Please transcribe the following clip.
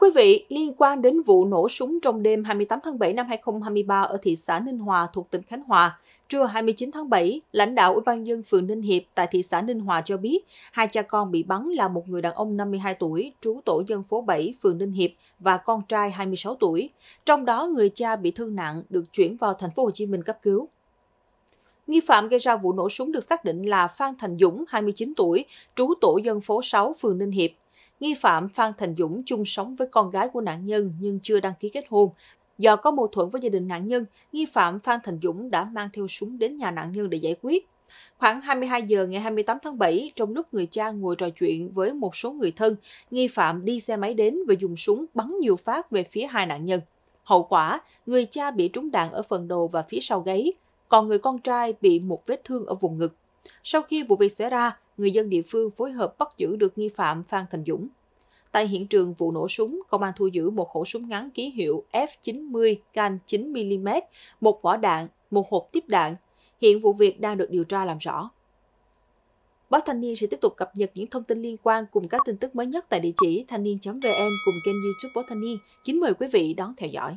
Thưa quý vị, liên quan đến vụ nổ súng trong đêm 28 tháng 7 năm 2023 ở thị xã Ninh Hòa thuộc tỉnh Khánh Hòa, trưa 29 tháng 7, lãnh đạo Ủy ban dân phường Ninh Hiệp tại thị xã Ninh Hòa cho biết, hai cha con bị bắn là một người đàn ông 52 tuổi, trú tổ dân phố 7, phường Ninh Hiệp và con trai 26 tuổi. Trong đó, người cha bị thương nặng được chuyển vào thành phố Hồ Chí Minh cấp cứu. Nghi phạm gây ra vụ nổ súng được xác định là Phan Thành Dũng, 29 tuổi, trú tổ dân phố 6, phường Ninh Hiệp. Nghi phạm Phan Thành Dũng chung sống với con gái của nạn nhân nhưng chưa đăng ký kết hôn. Do có mâu thuẫn với gia đình nạn nhân, nghi phạm Phan Thành Dũng đã mang theo súng đến nhà nạn nhân để giải quyết. Khoảng 22 giờ ngày 28 tháng 7, trong lúc người cha ngồi trò chuyện với một số người thân, nghi phạm đi xe máy đến và dùng súng bắn nhiều phát về phía hai nạn nhân. Hậu quả, người cha bị trúng đạn ở phần đầu và phía sau gáy, còn người con trai bị một vết thương ở vùng ngực. Sau khi vụ việc xảy ra, người dân địa phương phối hợp bắt giữ được nghi phạm Phan Thành Dũng. Tại hiện trường vụ nổ súng, công an thu giữ một khẩu súng ngắn ký hiệu F90 can 9mm, một vỏ đạn, một hộp tiếp đạn. Hiện vụ việc đang được điều tra làm rõ. Báo Thanh niên sẽ tiếp tục cập nhật những thông tin liên quan cùng các tin tức mới nhất tại địa chỉ thanh niên.vn cùng kênh youtube Báo Thanh niên. Kính mời quý vị đón theo dõi.